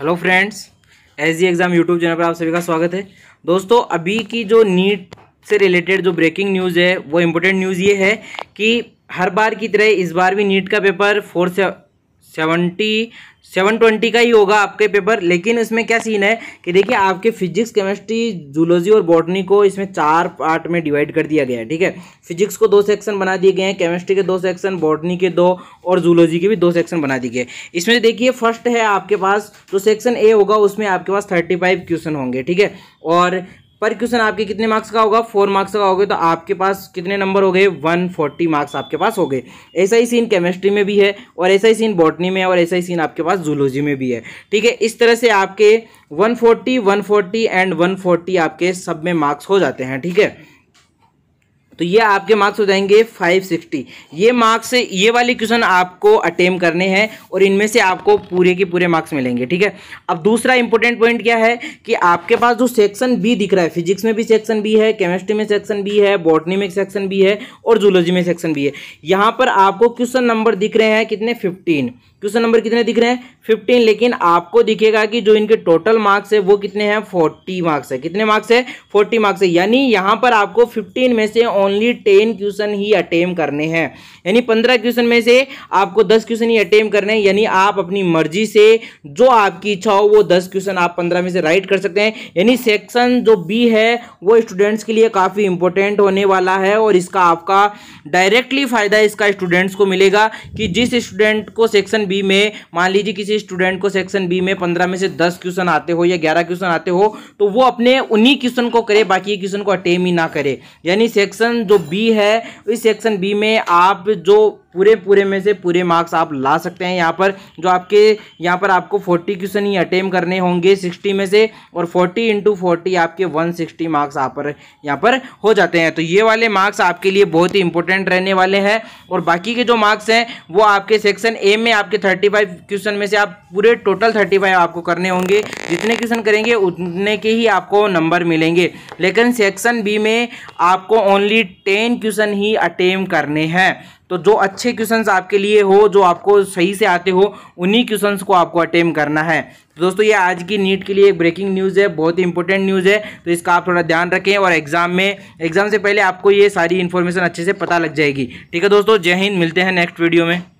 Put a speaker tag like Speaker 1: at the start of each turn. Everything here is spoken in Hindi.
Speaker 1: hello friends S G exam YouTube channel पर आप सभी का स्वागत है दोस्तों अभी की जो नीट से रिलेटेड जो ब्रेकिंग न्यूज़ है वो इम्पोर्टेंट न्यूज़ ये है कि हर बार की तरह इस बार भी नीट का पेपर फोर से सेवेंटी सेवन ट्वेंटी का ही होगा आपके पेपर लेकिन इसमें क्या सीन है कि देखिए आपके फिजिक्स केमिस्ट्री जूलॉजी और बॉटनी को इसमें चार पार्ट में डिवाइड कर दिया गया है ठीक है फिजिक्स को दो सेक्शन बना दिए गए हैं केमिस्ट्री के दो सेक्शन बॉटनी के दो और जूलॉजी के भी दो सेक्शन बना दिए गए इसमें देखिए फर्स्ट है आपके पास जो सेक्शन ए होगा उसमें आपके पास थर्टी फाइव क्वेश्चन होंगे ठीक है और पर क्वेश्चन आपके कितने मार्क्स का होगा फोर मार्क्स का होगा तो आपके पास कितने नंबर हो गए वन फोर्टी मार्क्स आपके पास हो गए ऐसा ही सीन केमिस्ट्री में भी है और ऐसा ही सीन बॉटनी में है और ऐसा ही सीन आपके पास जूलॉजी में भी है ठीक है इस तरह से आपके one forty one forty and one forty आपके सब में मार्क्स हो जाते हैं ठीक है तो ये आपके मार्क्स हो जाएंगे 560 ये मार्क्स ये वाले क्वेश्चन आपको अटेम्प करने हैं और इनमें से आपको पूरे के पूरे मार्क्स मिलेंगे ठीक है अब दूसरा इंपॉर्टेंट पॉइंट क्या है कि आपके पास जो सेक्शन बी दिख रहा है फिजिक्स में भी सेक्शन बी है केमिस्ट्री में सेक्शन बी है बॉटनी में सेक्शन बी है और जूलॉजी में सेक्शन बी है यहाँ पर आपको क्वेश्चन नंबर दिख रहे हैं कितने फिफ्टीन क्वेश्चन नंबर कितने दिख रहे हैं फिफ्टीन लेकिन आपको दिखेगा कि जो इनके टोटल मार्क्स है वो कितने हैं फोर्टी मार्क्स है कितने मार्क्स है फोर्टी मार्क्स है यानी यहाँ पर आपको फिफ्टीन में से ओनली टेन क्वेश्चन ही अटेम करने हैं यानी पंद्रह क्वेश्चन में से आपको दस क्वेश्चन ही अटेम करने हैं यानी आप अपनी मर्जी से जो आपकी इच्छा हो वो दस क्वेश्चन आप पंद्रह में से राइट कर सकते हैं यानी सेक्शन जो बी है वो स्टूडेंट्स के लिए काफ़ी इंपॉर्टेंट होने वाला है और इसका आपका डायरेक्टली फायदा इसका स्टूडेंट्स को मिलेगा कि जिस स्टूडेंट को सेक्शन बी में मान लीजिए किसी स्टूडेंट को सेक्शन बी में पंद्रह में से दस क्वेश्चन आते हो या ग्यारह क्वेश्चन आते हो तो वो अपने उन्हीं क्वेश्चन को करे बाकी क्वेश्चन को अटेम ही ना करे यानी सेक्शन सेक्शन जो बी है इस सेक्शन बी में आप जो पूरे पूरे में से पूरे मार्क्स आप ला सकते हैं यहाँ पर जो आपके यहाँ पर आपको 40 क्वेश्चन ही अटेम्प करने होंगे 60 में से और 40 इंटू फोर्टी आपके 160 मार्क्स आप पर यहाँ पर हो जाते हैं तो ये वाले मार्क्स आपके लिए बहुत ही इंपॉर्टेंट रहने वाले हैं और बाकी के जो मार्क्स हैं वो आपके सेक्शन ए में आपके थर्टी क्वेश्चन में से आप पूरे टोटल थर्टी आपको करने होंगे जितने क्वेश्चन करेंगे उतने के ही आपको नंबर मिलेंगे लेकिन सेक्शन बी में आपको ओनली टेन क्वेश्चन ही अटेम्प करने हैं तो जो अच्छे क्वेश्चन आपके लिए हो जो आपको सही से आते हो उन्हीं क्वेश्चन को आपको अटेम्प करना है तो दोस्तों ये आज की नीट के लिए एक ब्रेकिंग न्यूज़ है बहुत ही इंपॉर्टेंट न्यूज़ है तो इसका आप थोड़ा ध्यान रखें और एग्जाम में एग्जाम से पहले आपको ये सारी इन्फॉर्मेशन अच्छे से पता लग जाएगी ठीक है दोस्तों जय हिंद मिलते हैं नेक्स्ट वीडियो में